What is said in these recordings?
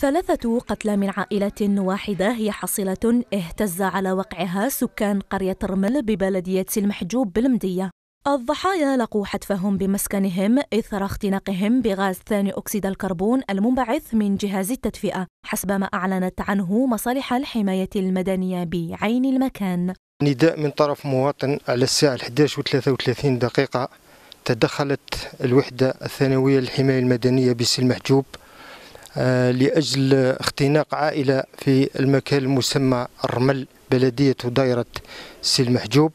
ثلاثة قتلى من عائلة واحدة هي حصيلة اهتز على وقعها سكان قرية رمل ببلدية المحجوب بالمدية الضحايا لقوا حتفهم بمسكنهم إثر اختناقهم بغاز ثاني أكسيد الكربون المنبعث من جهاز التدفئة حسب ما أعلنت عنه مصالح الحماية المدنية بعين المكان نداء من طرف مواطن على الساعة 11.33 دقيقة تدخلت الوحدة الثانوية للحماية المدنية بسي المحجوب آه، لأجل اختناق عائلة في المكان المسمى الرمل بلدية دائرة سي المحجوب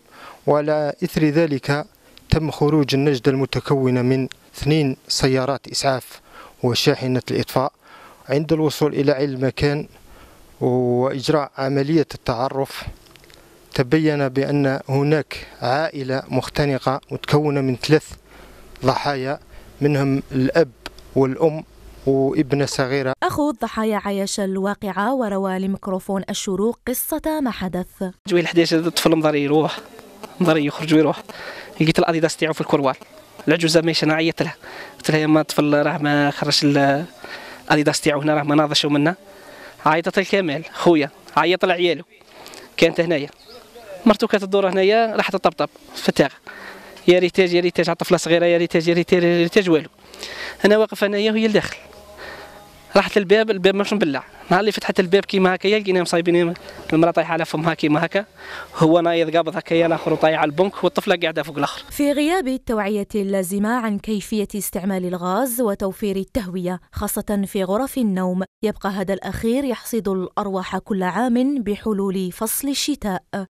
وعلى إثر ذلك تم خروج النجدة المتكونة من اثنين سيارات إسعاف وشاحنة الإطفاء عند الوصول إلى المكان وإجراء عملية التعرف تبين بأن هناك عائلة مختنقة متكونة من ثلاث ضحايا منهم الأب والأم وابنة صغيرة أخو الضحايا عايش الواقعة وروى لميكروفون الشروق قصة ما حدث جوي الحديث هذا الطفل مضر يروح مضر يخرج ويروح لقيت الاديداس تاعو في الكروار العجوزة ماشي أنا عيطت لها قلت لها يا ما الطفل راه ما خرج الاديداس تاعو هنا راه ما ناضش منا عيطت لكمال خويا عيط لعيالو كانت هنايا مرتو كانت تدور هنايا راحت تطبطب التاغ يا ريتاج يا ريتاج على طفله صغيره يا ريتاج يا ريتاج يا ريتاج والو انا واقف انايا وهي لداخل راحت الباب الباب مش مبلع نهار اللي فتحت الباب كيما هكايا لقينا مصايبين المراه طايحه على فمها كيما هكا هو نايض قابض هكايا الاخر وطايح على البنك والطفله قاعده فوق الاخر في غياب التوعيه اللازمه عن كيفيه استعمال الغاز وتوفير التهويه خاصه في غرف النوم يبقى هذا الاخير يحصد الارواح كل عام بحلول فصل الشتاء